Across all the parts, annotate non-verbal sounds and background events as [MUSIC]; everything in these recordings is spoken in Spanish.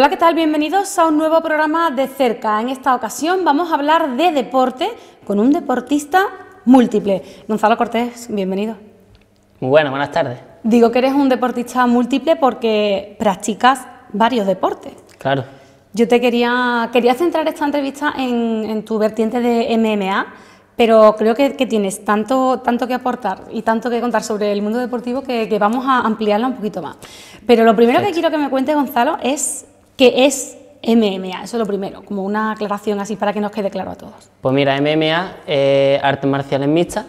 Hola, ¿qué tal? Bienvenidos a un nuevo programa de cerca. En esta ocasión vamos a hablar de deporte con un deportista múltiple. Gonzalo Cortés, bienvenido. Muy bueno, buenas tardes. Digo que eres un deportista múltiple porque practicas varios deportes. Claro. Yo te quería, quería centrar esta entrevista en, tu vertiente de MMA, pero creo que, tienes tanto, tanto que aportar y tanto que contar sobre el mundo deportivo que, vamos a ampliarla un poquito más. Pero lo primero que quiero que me cuente Gonzalo es ¿Qué es MMA? Eso es lo primero, como una aclaración así para que nos quede claro a todos. Pues mira, MMA es artes marciales mixtas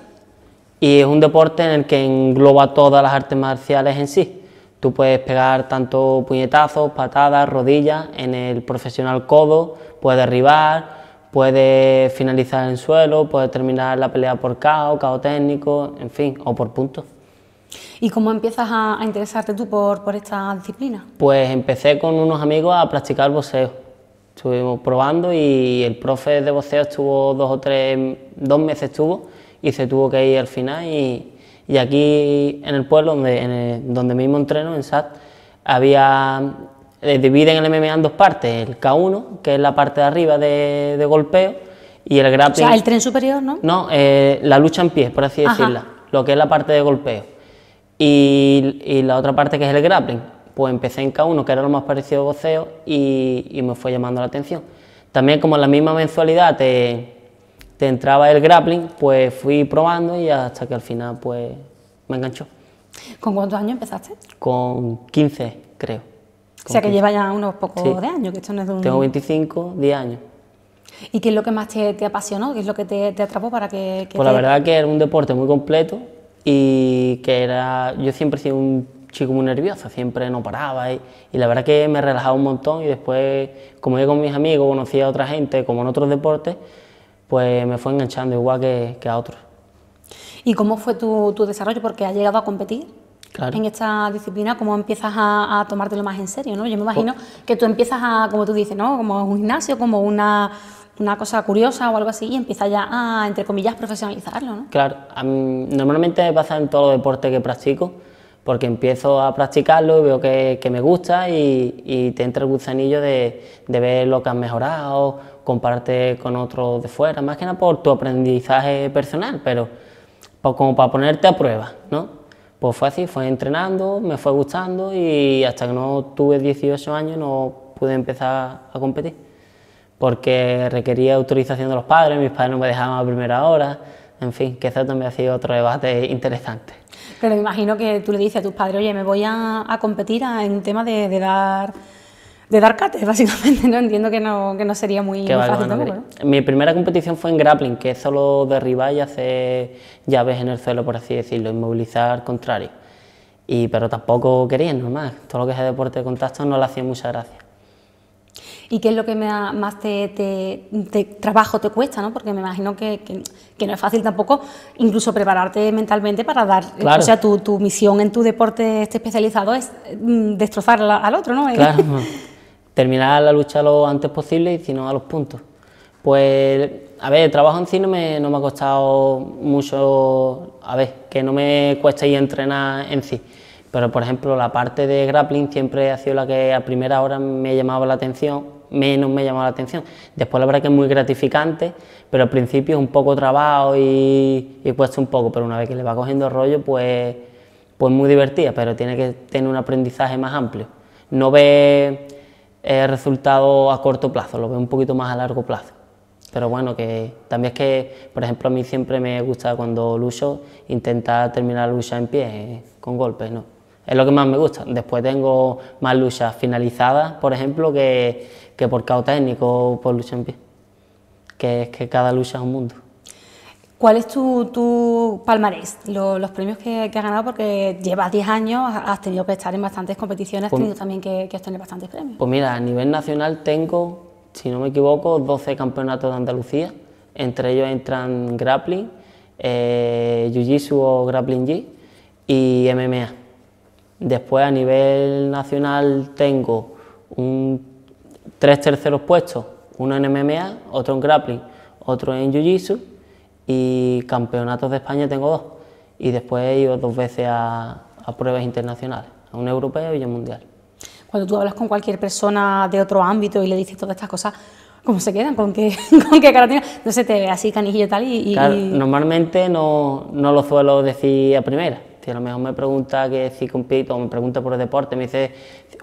y es un deporte en el que engloba todas las artes marciales en sí. Tú puedes pegar tanto puñetazos, patadas, rodillas, en el profesional codo, puedes derribar, puedes finalizar en suelo, puedes terminar la pelea por KO, KO técnico, en fin, o por puntos. ¿Y cómo empiezas a, interesarte tú por, esta disciplina? Pues empecé con unos amigos a practicar boxeo. Estuvimos probando y el profe de boxeo estuvo dos o tres, dos meses estuvo y se tuvo que ir al final. Y, aquí en el pueblo donde, en mismo entreno, en SAT, había eh, dividen el MMA en dos partes, el K1, que es la parte de arriba de, golpeo, y el grappling. O sea, el tren superior, ¿no? No, eh, la lucha en pie, por así decirlo lo que es la parte de golpeo. Y, la otra parte que es el grappling, pues empecé en K1, que era lo más parecido a voceo, y, me fue llamando la atención. También como en la misma mensualidad te, entraba el grappling, pues fui probando y hasta que al final pues me enganchó. ¿Con cuántos años empezaste? Con 15, creo. o sea que lleva ya unos pocos de años, que esto no es de un... Tengo 25, 10 años. ¿Y qué es lo que más te, apasionó? ¿Qué es lo que te, atrapó para que...? pues la verdad que era un deporte muy completo, y que era, yo siempre he sido un chico muy nervioso, siempre no paraba y, la verdad que me relajaba un montón y después, como yo con mis amigos conocía a otra gente, como en otros deportes, pues me fue enganchando igual que, que a otros. ¿Y cómo fue tu, desarrollo? Porque has llegado a competir en esta disciplina, ¿cómo empiezas a, tomártelo más en serio? ¿no? Yo me pues imagino que tú empiezas a, como tú dices, ¿no? como un gimnasio, como una una cosa curiosa o algo así y empieza ya a, entre comillas, profesionalizarlo, ¿no? Claro, normalmente pasa en todo los deportes que practico, porque empiezo a practicarlo y veo que, me gusta y, te entra el gusanillo de, de, ver lo que has mejorado, compararte con otros de fuera, más que nada por tu aprendizaje personal, pero pues como para ponerte a prueba, ¿no? Pues fue así, fue entrenando, me fue gustando y hasta que no tuve 18 años no pude empezar a competir porque requería autorización de los padres, mis padres no me dejaban a primera hora, en fin, que eso también ha sido otro debate interesante. Pero me imagino que tú le dices a tus padres, oye, me voy a, competir en un tema de, dar de dar cates, [LAUGHS] básicamente, ¿no? Entiendo que no, que no sería muy, fácil tampoco, Mi primera competición fue en grappling, que es solo derribar y hacer llaves en el suelo, por así decirlo, inmovilizar contrario. Y, pero tampoco quería, normal. Todo lo que es deporte de contacto no le hacía mucha gracia y qué es lo que más te, trabajo te cuesta, ¿no? Porque me imagino que, no es fácil tampoco incluso prepararte mentalmente para dar, eh, o sea, tu, misión en tu deporte este especializado es mm, destrozar al otro, ¿no? Claro. [LAUGHS] Terminar la lucha lo antes posible y si no a los puntos. Pues, a ver, el trabajo en sí no me, ha costado mucho, a ver, que no me cueste ir a entrenar en sí. Pero, por ejemplo, la parte de grappling siempre ha sido la que a primera hora me llamaba la atención menos me llamó la atención. Después la verdad que es muy gratificante, pero al principio es un poco trabajo y, cuesta un poco, pero una vez que le va cogiendo rollo, pues, pues muy divertida, pero tiene que tener un aprendizaje más amplio. No ve el eh, resultado a corto plazo, lo ve un poquito más a largo plazo. Pero bueno, que también es que, por ejemplo, a mí siempre me gusta cuando lucho intentar terminar lucha en pie, eh, con golpes, ¿no? es lo que más me gusta. Después tengo más luchas finalizadas, por ejemplo, que, por KO técnico o por lucha en pie, que es que cada lucha es un mundo. ¿Cuál es tu, palmarés, los premios que, has ganado? Porque llevas 10 años, has tenido que estar en bastantes competiciones, has pues tenido también que, que obtener bastantes premios. Pues mira, a nivel nacional tengo, si no me equivoco, 12 campeonatos de Andalucía, entre ellos entran grappling, eh, jiu-jitsu o grappling y MMA. Después a nivel nacional tengo tres terceros puestos, uno en MMA, otro en grappling, otro en Jiu-Jitsu y campeonatos de España tengo dos. Y después he ido dos veces a, pruebas internacionales, a un europeo y a un mundial. Cuando tú hablas con cualquier persona de otro ámbito y le dices todas estas cosas, ¿cómo se quedan? ¿Con qué, [LAUGHS] cara No se te ve así canijillo y... y... normalmente no, no lo suelo decir a primera si a lo mejor me pregunta que si compito, o me pregunta por el deporte, me dice,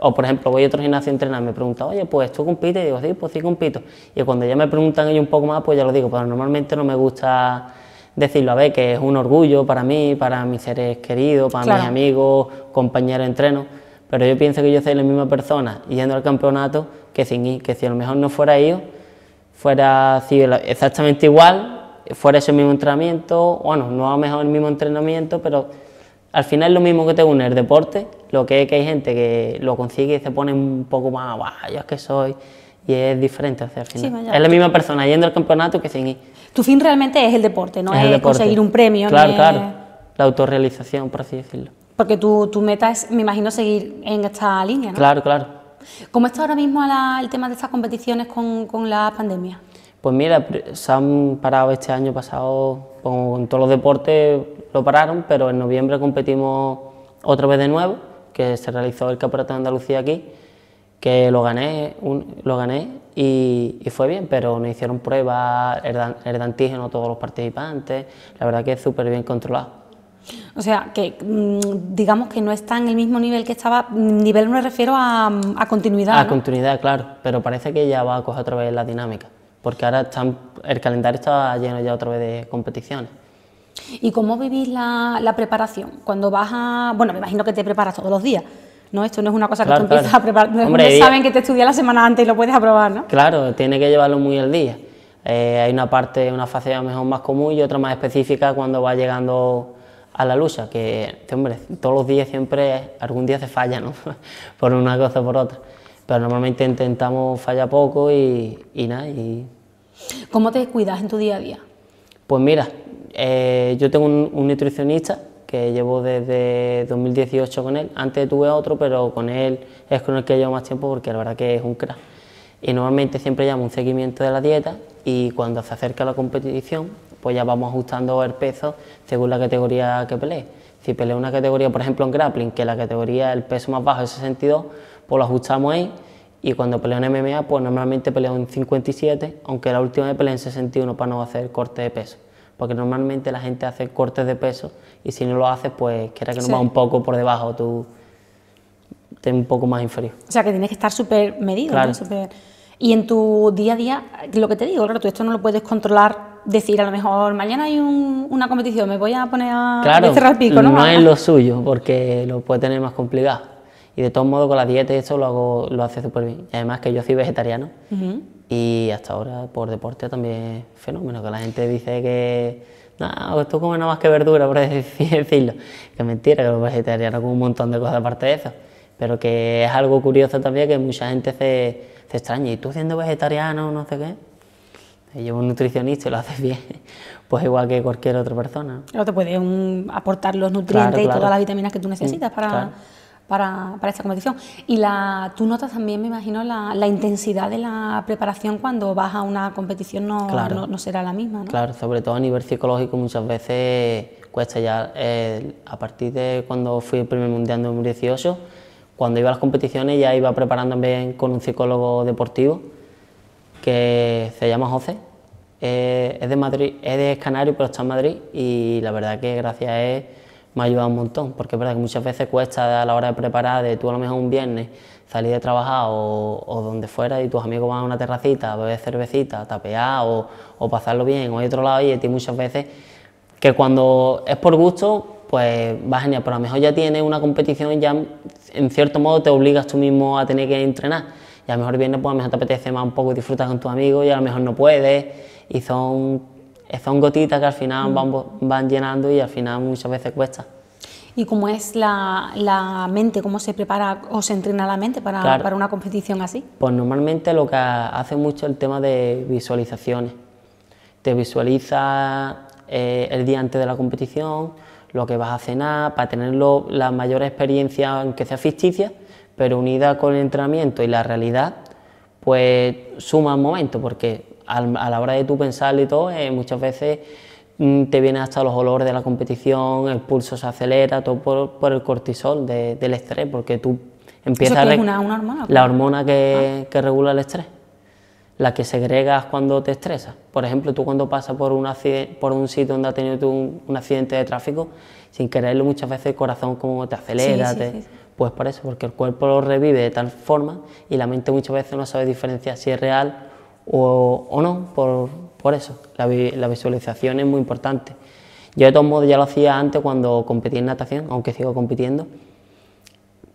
o por ejemplo, voy a otro gimnasio a entrenar, me pregunta, oye, pues tú compites, y digo, sí, pues sí compito. Y cuando ya me preguntan ellos un poco más, pues ya lo digo, pero normalmente no me gusta decirlo, a ver, que es un orgullo para mí, para mis seres queridos, para mis amigos, compañeros de entreno, pero yo pienso que yo soy la misma persona yendo al campeonato que sin ir, que si a lo mejor no fuera yo, fuera exactamente igual, fuera ese mismo entrenamiento, bueno, no a lo mejor el mismo entrenamiento, pero al final es lo mismo que te une el deporte, lo que es que hay gente que lo consigue y se pone un poco más, vaya yo es que soy, y es diferente al final. es la misma persona yendo al campeonato que sin ir. Tu fin realmente es el deporte, no es, conseguir un premio. Claro, la autorrealización, por así decirlo. Porque tu, tu, meta es, me imagino, seguir en esta línea, Claro, claro. ¿Cómo está ahora mismo el tema de estas competiciones con, la pandemia? Pues mira, se han parado este año pasado con, con todos los deportes lo pararon, pero en noviembre competimos otra vez de nuevo, que se realizó el Campeonato de Andalucía aquí, que lo gané, lo gané y, fue bien, pero nos hicieron pruebas, el antígeno todos los participantes, la verdad que es súper bien controlado. O sea, que mm, digamos que no está en el mismo nivel que estaba, nivel me refiero a, continuidad. A continuidad, claro, pero parece que ya va a coger otra vez la dinámica, porque ahora están, el calendario está lleno ya otra vez de competiciones. ¿Y cómo vivís la, preparación? Cuando vas a. Bueno, me imagino que te preparas todos los días. ¿no? Esto no es una cosa que tú empiezas a preparar. saben que te estudias la semana antes y lo puedes aprobar, ¿no? Claro, tiene que llevarlo muy al día. Eh, hay una parte, una fase a mejor más común y otra más específica cuando va llegando a la lucha, que, este, hombre, todos los días siempre, algún día se falla, ¿no? [LAUGHS] por una cosa o por otra. Pero normalmente intentamos falla poco y, y nada. Y... ¿Cómo te cuidas en tu día a día? Pues mira, eh, yo tengo un, nutricionista que llevo desde 2018 con él. Antes tuve otro, pero con él es con el que llevo más tiempo porque la verdad que es un crack. Y normalmente siempre llamo un seguimiento de la dieta y cuando se acerca la competición, pues ya vamos ajustando el peso según la categoría que peleé. Si peleé una categoría, por ejemplo en grappling, que la categoría, el peso más bajo es 62, pues lo ajustamos ahí y cuando peleo en MMA, pues normalmente peleo en 57, aunque la última vez peleé en 61 para no hacer corte de peso porque normalmente la gente hace cortes de peso y si no lo haces, pues quiera que no va un poco por debajo, tú estés un poco más inferior. O sea, que tienes que estar súper medido, Y en tu día a día, lo que te digo, claro, tú esto no lo puedes controlar, decir a lo mejor mañana hay una competición, me voy a poner a, claro, a cerrar el pico, ¿no? No es lo suyo, porque lo puede tener más complicado y de todos modos, con la dieta y eso lo, hago, lo hace súper bien. Y además que yo soy vegetariano y hasta ahora por deporte también es fenómeno, que la gente dice que no, pues tú comes nada más que verdura, por [LAUGHS] decirlo. Que mentira, que los vegetarianos comen un montón de cosas aparte de eso. Pero que es algo curioso también que mucha gente se, se extraña. ¿Y tú siendo vegetariano no sé qué? Llevo un nutricionista y lo haces [LAUGHS] bien, pues igual que cualquier otra persona. Pero te puede mm, aportar los nutrientes y todas las vitaminas que tú necesitas mm, para para, para, esta competición. Y la, tú notas también, me imagino, la, intensidad de la preparación cuando vas a una competición no, no, será la misma. ¿no? Claro, sobre todo a nivel psicológico muchas veces cuesta ya. Eh, a partir de cuando fui el primer mundial en 2018, cuando iba a las competiciones ya iba preparando también... con un psicólogo deportivo que se llama José. Eh, es de Madrid, es de Canario, pero está en Madrid y la verdad que gracias a él me ha ayudado un montón, porque es verdad que muchas veces cuesta a la hora de preparar, de tú a lo mejor un viernes salir de trabajar o, donde fuera y tus amigos van a una terracita a beber cervecita, a tapear o, pasarlo bien, o hay otro lado, y a ti muchas veces que cuando es por gusto, pues va genial, pero a lo mejor ya tienes una competición, y ya en cierto modo te obligas tú mismo a tener que entrenar. Y a lo mejor viernes pues a lo mejor te apetece más un poco, y disfrutas con tus amigos y a lo mejor no puedes. Y son son gotitas que al final van, van llenando y al final muchas veces cuesta. ¿Y cómo es la, la mente? ¿Cómo se prepara o se entrena la mente para, para, una competición así? Pues normalmente lo que hace mucho el tema de visualizaciones. Te visualizas eh, el día antes de la competición, lo que vas a cenar, para tener la mayor experiencia, aunque sea ficticia, pero unida con el entrenamiento y la realidad, pues suma un momento, porque a la hora de tú pensar y todo, eh, muchas veces mm, te vienen hasta los olores de la competición, el pulso se acelera, todo por, el cortisol del estrés, porque tú empiezas... ¿Eso es una, hormona? La hormona ah. que, regula el estrés, la que segregas cuando te estresas. Por ejemplo, tú cuando pasas por un, por un sitio donde has tenido un, accidente de tráfico, sin quererlo muchas veces el corazón como te acelera, pues por eso, porque el cuerpo lo revive de tal forma y la mente muchas veces no sabe diferenciar si es real o, no, por, eso. La, visualización es muy importante. Yo de todos modos ya lo hacía antes cuando competía en natación, aunque sigo compitiendo.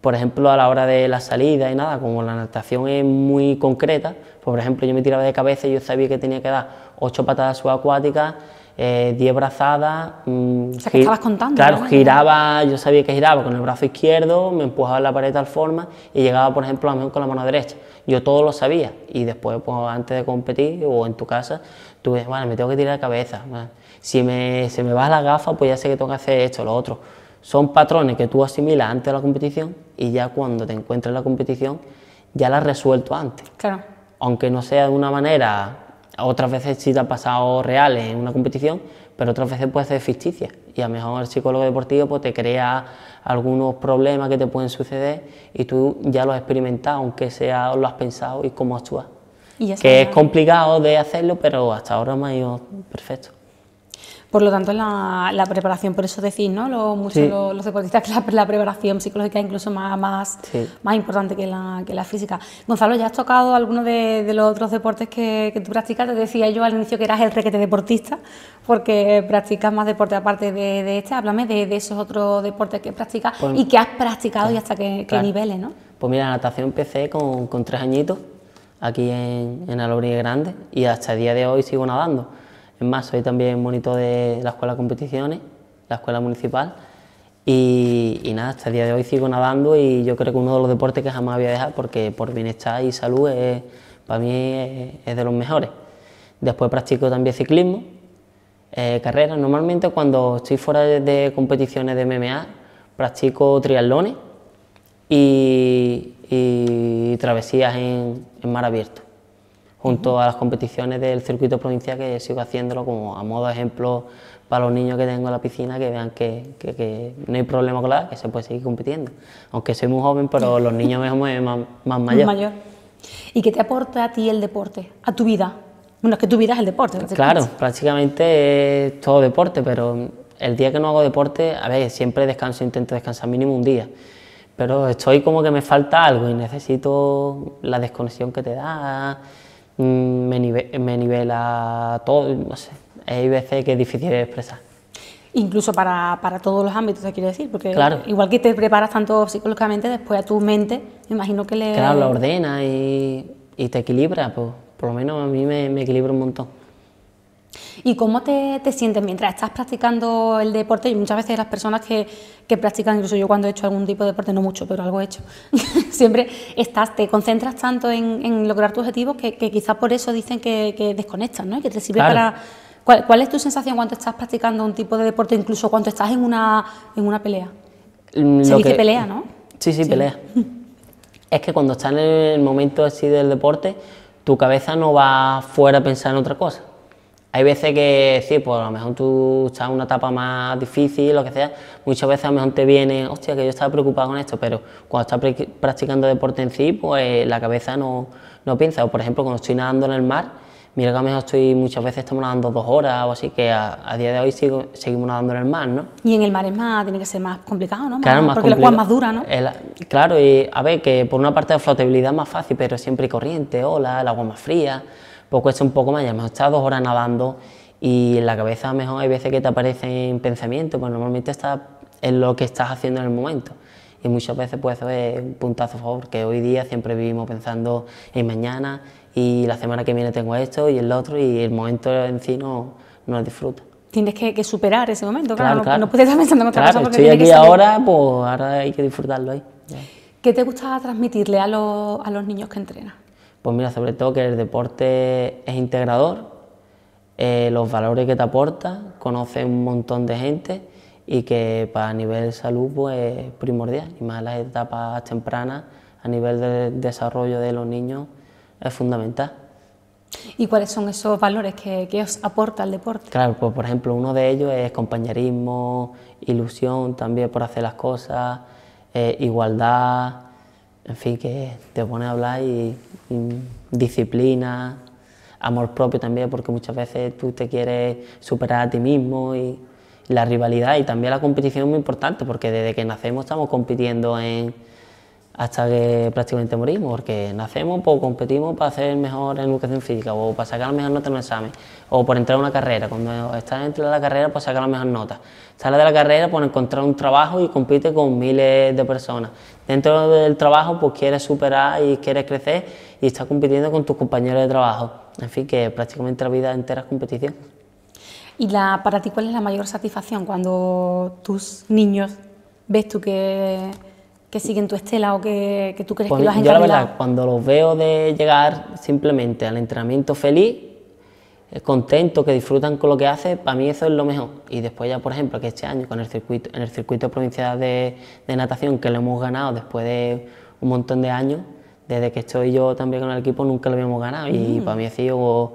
Por ejemplo, a la hora de la salida y nada, como la natación es muy concreta, pues, por ejemplo, yo me tiraba de cabeza y yo sabía que tenía que dar ocho patadas subacuáticas, 10 eh, brazadas. Mm, o sea, que estabas contando. Claro, giraba, yo sabía que giraba con el brazo izquierdo, me empujaba en la pared de tal forma y llegaba, por ejemplo, a mí con la mano derecha yo todo lo sabía y después, pues, antes de competir o en tu casa, tú ves, bueno, me tengo que tirar la cabeza, si me, se me va la gafa, pues ya sé que tengo que hacer esto, lo otro. Son patrones que tú asimilas antes de la competición y ya cuando te encuentras en la competición, ya la has resuelto antes. Claro. Aunque no sea de una manera, otras veces sí te ha pasado real en una competición, pero otras veces puede ser ficticia. Y a lo mejor el psicólogo deportivo pues, te crea algunos problemas que te pueden suceder y tú ya lo has experimentado, aunque sea lo has pensado y cómo actúas. que es complicado de hacerlo, pero hasta ahora me ha ido perfecto. Por lo tanto, la, la preparación, por eso decís, ¿no? los deportistas que la, preparación psicológica es incluso más, importante que la, física. Gonzalo, ya has tocado algunos de, los otros deportes que, tú practicas. Te decía yo al inicio que eras el requete deportista, porque practicas más deporte aparte de, este. Háblame de, esos otros deportes que practicas pues, y que has practicado y hasta qué, niveles, ¿no? Pues mira, la natación empecé con, tres añitos aquí en, en Grande y hasta el día de hoy sigo nadando es más, soy también monitor de la Escuela de Competiciones, la Escuela Municipal. Y, nada, hasta el día de hoy sigo nadando y yo creo que uno de los deportes que jamás había dejado porque por bienestar y salud es, para mí es, de los mejores. Después practico también ciclismo, eh, carreras. Normalmente cuando estoy fuera de, competiciones de MMA practico triatlones y, travesías en mar abierto junto a las competiciones del circuito provincial que sigo haciéndolo como a modo ejemplo para los niños que tengo en la piscina que vean que, que, no hay problema con la que se puede seguir compitiendo. Aunque soy muy joven, pero los niños me son más, más mayor. ¿Y qué te aporta a ti el deporte, a tu vida? Bueno, es que tu vida es el deporte. Claro, prácticamente todo deporte, pero el día que no hago deporte, a ver, siempre descanso, intento descansar mínimo un día, pero estoy como que me falta algo y necesito la desconexión que te da, Mm, me, nivela todo, no sé, hay veces que es difícil de expresar. Incluso para, para, todos los ámbitos, te quiero decir, porque igual que te preparas tanto psicológicamente, después a tu mente, me imagino que le... Claro, la ordena y, te equilibra, pues, por lo menos a mí me, me equilibra un montón. ¿Y cómo te, sientes mientras estás practicando el deporte? Y muchas veces las personas que, practican, incluso yo cuando he hecho algún tipo de deporte, no mucho, pero algo he hecho, [LAUGHS] siempre estás, te concentras tanto en, lograr tu objetivo que, quizás por eso dicen que, desconectas, ¿no? que te sirve para... ¿Cuál, es tu sensación cuando estás practicando un tipo de deporte, incluso cuando estás en una, en una pelea? Mm, Se dice pelea, ¿no? sí, sí, pelea. [LAUGHS] Es que cuando estás en el momento así del deporte, tu cabeza no va fuera a pensar en otra cosa. Hay veces que, sí, pues a lo mejor tú estás en una etapa más difícil, lo que sea, muchas veces a lo mejor te viene, hostia, que yo estaba preocupado con esto, pero cuando estás practicando deporte en sí, pues la cabeza no, no piensa. O por ejemplo, cuando estoy nadando en el mar, mira que a lo mejor estoy, muchas veces estamos nadando dos horas o así, que a, día de hoy seguimos nadando en el mar, ¿no? Y en el mar es más, tiene que ser más complicado, ¿no? Claro, más, porque la agua más dura, ¿no? claro, y a ver, que por una parte la flotabilidad es más fácil, pero siempre hay corriente, ola, el agua más fría pues cuesta un poco más, ya hemos estado dos horas nadando y en la cabeza a lo mejor hay veces que te aparecen pensamientos, pues normalmente está en lo que estás haciendo en el momento. Y muchas veces pues eso es un puntazo favor, porque hoy día siempre vivimos pensando en mañana y la semana que viene tengo esto y el otro y el momento en sí no, no lo disfruto tienes que, superar ese momento, claro, No, puedes estar pensando en otra cosa estoy aquí ahora, pues ahora hay que disfrutarlo ahí. ¿Qué te gusta transmitirle a, los, a los niños que entrenas? Pues mira, sobre todo que el deporte es integrador, eh, los valores que te aporta, conoces un montón de gente y que para a nivel salud pues, es primordial, y más en las etapas tempranas, a nivel de desarrollo de los niños, es fundamental. ¿Y cuáles son esos valores que, os aporta el deporte? Claro, pues por ejemplo, uno de ellos es compañerismo, ilusión también por hacer las cosas, eh, igualdad, en fin, que te pone a hablar y, disciplina, amor propio también, porque muchas veces tú te quieres superar a ti mismo y la rivalidad y también la competición es muy importante, porque desde que nacemos estamos compitiendo en hasta que prácticamente morimos, porque nacemos pues, competimos para hacer mejor en educación física o para sacar la mejor nota en un examen o por entrar a una carrera. Cuando estás dentro pues, de la carrera, pues sacar la mejor nota. Sales de la carrera por encontrar un trabajo y compite con miles de personas. Dentro del trabajo, pues quieres superar y quieres crecer y estás compitiendo con tus compañeros de trabajo. En fin, que prácticamente la vida entera es competición. ¿Y la, para ti cuál es la mayor satisfacción cuando tus niños ves tú que que siguen tu estela o que, tú crees que lo has Yo la verdad, cuando los veo de llegar simplemente al entrenamiento feliz, eh, contento, que disfrutan con lo que hace, para mí eso es lo mejor. Y después ya, por ejemplo, que este año con el circuito, en el circuito provincial de, natación, que lo hemos ganado después de un montón de años, desde que estoy yo también con el equipo nunca lo habíamos ganado y mm. para mí ha sido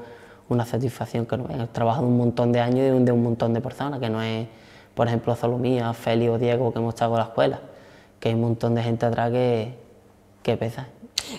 una satisfacción que hemos he trabajado un montón de años y de un montón de personas, que no es, por ejemplo, solo mía, Feli o Diego que hemos estado en la escuela que hay un montón de gente atrás que, que pesa.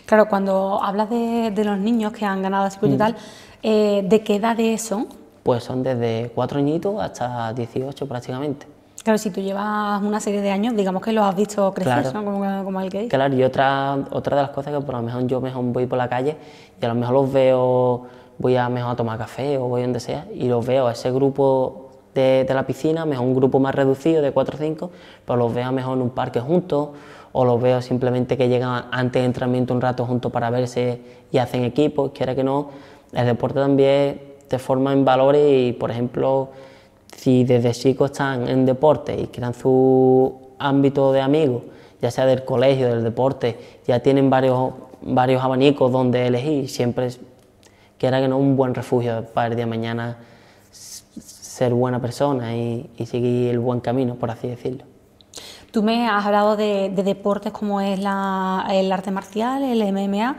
Claro, cuando hablas de, los niños que han ganado así este y mm. tal, eh, ¿de qué edades son? Pues son desde cuatro añitos hasta 18 prácticamente. Claro, si tú llevas una serie de años, digamos que los has visto crecer, Como, el que Claro, y otra, otra de las cosas que por lo mejor yo mejor voy por la calle y a lo mejor los veo, voy a mejor a tomar café o voy donde sea, y los veo a ese grupo de, la piscina, mejor un grupo más reducido de 4 o 5, pero pues los veo mejor en un parque juntos o los veo simplemente que llegan antes de entrenamiento un rato juntos para verse y hacen equipo, quiera que no, el deporte también te forma en valores y, por ejemplo, si desde chicos están en deporte y crean su ámbito de amigos, ya sea del colegio, del deporte, ya tienen varios, varios abanicos donde elegir, siempre es, que que no un buen refugio para el día de mañana ser buena persona y, seguir el buen camino, por así decirlo. Tú me has hablado de, deportes como es el arte marcial, el MMA,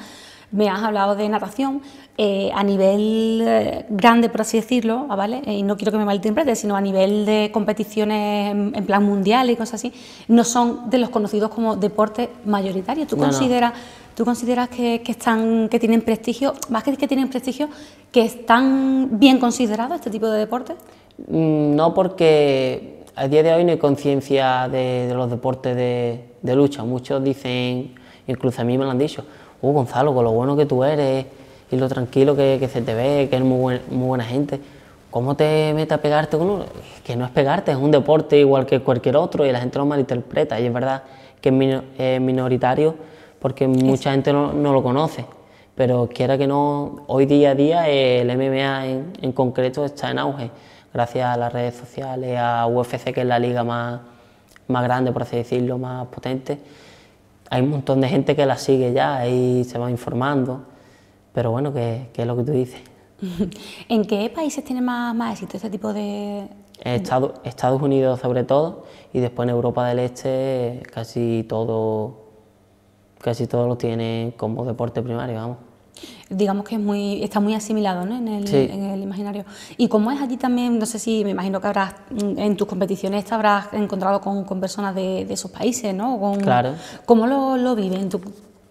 me has hablado de natación eh, a nivel eh, grande, por así decirlo, ah, ¿vale? Eh, y no quiero que me malinterprete, sino a nivel de competiciones en, plan mundial y cosas así, no son de los conocidos como deportes mayoritarios. ¿Tú consideras, que, están, que tienen prestigio, más que que tienen prestigio, que están bien considerados este tipo de deportes? Mm, no porque a día de hoy no hay conciencia de, los deportes de, lucha. Muchos dicen, incluso a mí me lo han dicho, uh, Gonzalo, con lo bueno que tú eres y lo tranquilo que, se te ve, que eres muy, buena gente, ¿cómo te metes a pegarte con Que no es pegarte, es un deporte igual que cualquier otro y la gente lo malinterpreta y es verdad que es minoritario porque mucha gente no, lo conoce. Pero quiera que no, hoy día a día el MMA en concreto está en auge gracias a las redes sociales, a UFC, que es la liga más, más grande, por así decirlo, más potente. Hay un montón de gente que la sigue ya y se va informando, pero bueno, que, es lo que tú dices. [LAUGHS] ¿En qué países tiene más, éxito este tipo de...? Estados, Estados Unidos sobre todo, y después en Europa del Este casi todo, casi todo lo tiene como deporte primario, vamos digamos que es muy, está muy asimilado en, el, imaginario. Y como es allí también, no sé si me imagino que habrás, mm, en tus competiciones te habrás encontrado con, personas de, sus esos países, ¿no? Con, ¿Cómo lo, lo viven? ¿Tú,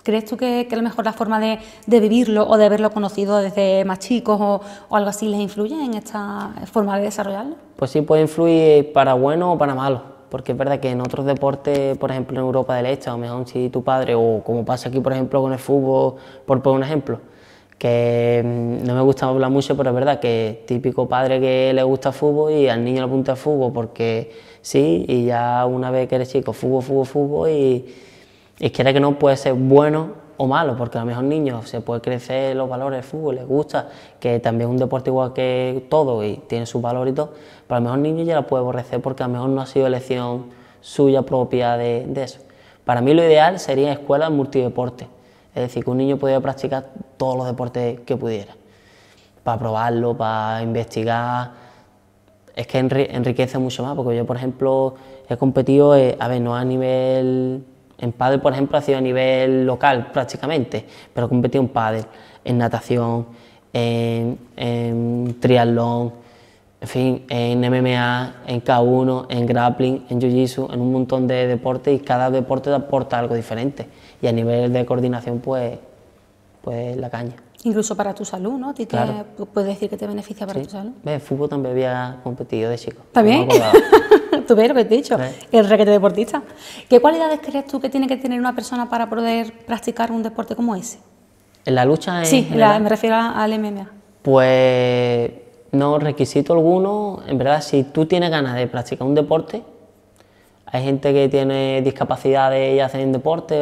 ¿Crees tú que, a lo mejor la forma de, de, vivirlo o de haberlo conocido desde más chicos o, o, algo así les influye en esta forma de desarrollarlo? Pues sí, puede influir para bueno o para malo porque es verdad que en otros deportes, por ejemplo en Europa del Este, o mejor si tu padre, o como pasa aquí por ejemplo con el fútbol, por poner un ejemplo, que mm, no me gusta hablar mucho, pero es verdad que típico padre que le gusta fútbol y al niño le apunta el fútbol porque sí, y ya una vez que eres chico, fútbol, fútbol, fútbol, y, y quiere que no puede ser bueno o malo, porque a lo mejor niños se puede crecer los valores del fútbol, les gusta, que también es un deporte igual que todo y tiene su valor y todo, pero a lo mejor niños ya la puede aborrecer porque a lo mejor no ha sido elección suya propia de, eso. Para mí lo ideal sería escuela multideporte, es decir, que un niño pudiera practicar todos los deportes que pudiera, para probarlo, para investigar, es que enriquece mucho más, porque yo, por ejemplo, he competido, eh, a ver, no a nivel en pádel, por ejemplo, ha sido a nivel local prácticamente, pero he competido en pádel, en natación, en, triatlón, en fin, en MMA, en K1, en grappling, en jiu-jitsu, en un montón de deportes y cada deporte aporta algo diferente. Y a nivel de coordinación, pues, pues la caña. Incluso para tu salud, ¿no? puedes decir que te beneficia para tu salud? En fútbol también había competido de chico. ¿También? tú ves que dicho, el requete deportista. ¿Qué cualidades crees tú que tiene que tener una persona para poder practicar un deporte como ese? ¿En la lucha? En sí, me refiero al MMA. Pues no, requisito alguno. En verdad, si tú tienes ganas de practicar un deporte, hay gente que tiene discapacidades y hacen deporte,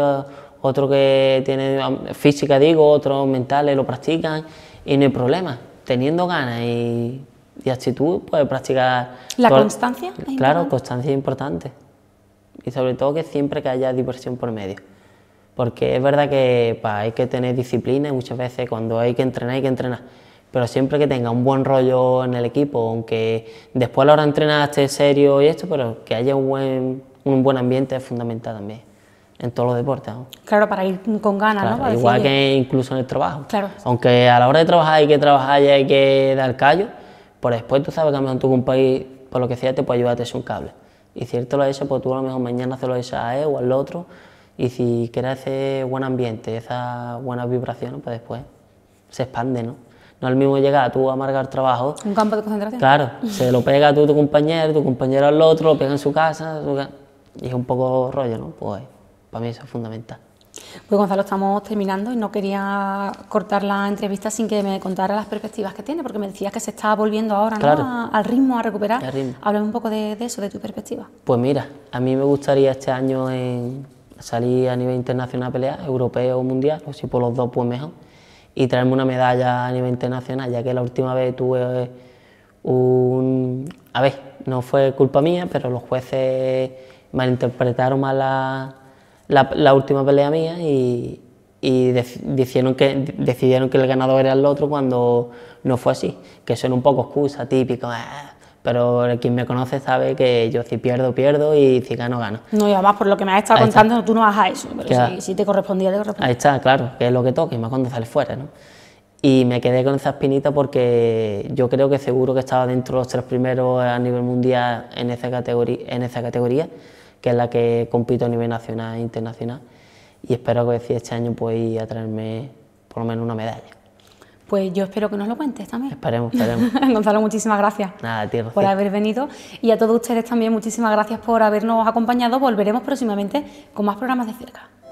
otro que tiene física, digo, otros mentales lo practican y no hay problema. Teniendo ganas y y actitud, pues practicar... ¿La constancia? claro, constancia es importante. Y sobre todo que siempre que haya diversión por medio. Porque es verdad que hay que tener disciplina y muchas veces cuando hay que entrenar hay que entrenar. Pero siempre que tenga un buen rollo en el equipo, aunque después a la hora de entrenar esté serio y esto, pero que haya un buen, un buen ambiente es fundamental también en todos los deportes. Claro, para ir con ganas, igual que incluso en el trabajo. Claro. Aunque a la hora de trabajar hay que trabajar y hay que dar callo, después tú sabes que a lo mejor tu país, por lo que sea, te puede ayudar a hacer un cable. Y cierto lo ha hecho, pues tú a lo mejor mañana se lo hecho a él o al otro. Y si quieres ese buen ambiente, esas buenas vibraciones, pues después se expande, ¿no? No es el mismo llegar tú a amargar trabajo. Un campo de concentración. Claro, [LAUGHS] se lo pega tú a tu compañero, tu compañero al otro, lo pega en su casa, su y es un poco rollo, ¿no? Pues para mí eso es fundamental. Pues Gonzalo, estamos terminando y no quería cortar la entrevista sin que me contara las perspectivas que tiene, porque me decías que se está volviendo ahora al ritmo, a recuperar. Ritmo. un poco de, eso, de tu perspectiva. Pues mira, a mí me gustaría este año salir a nivel internacional a pelear, europeo o mundial, o si por los dos pues mejor, y traerme una medalla a nivel internacional, ya que la última vez tuve un... A ver, no fue culpa mía, pero los jueces malinterpretaron mal la la, última pelea mía y, y decidieron que, decidieron que el ganador era el otro cuando no fue así, que son un poco excusas, típico, ah", pero quien me conoce sabe que yo si pierdo, pierdo y si gano, gano. No, y además por lo que me has estado contando tú no vas a eso, pero si, te correspondía, te correspondía. Ahí está, claro, que es lo que toca y más cuando sales fuera, ¿no? Y me quedé con esa espinita porque yo creo que seguro que estaba dentro de los tres primeros a nivel mundial en esa categoría, en esa categoría que es la que compito a nivel nacional e internacional. Y espero que este año pues traerme por lo menos una medalla. Pues yo espero que nos lo cuentes también. Esperemos, esperemos. [LAUGHS] Gonzalo, muchísimas gracias por haber venido. Y a todos ustedes también muchísimas gracias por habernos acompañado. Volveremos próximamente con más programas de cerca.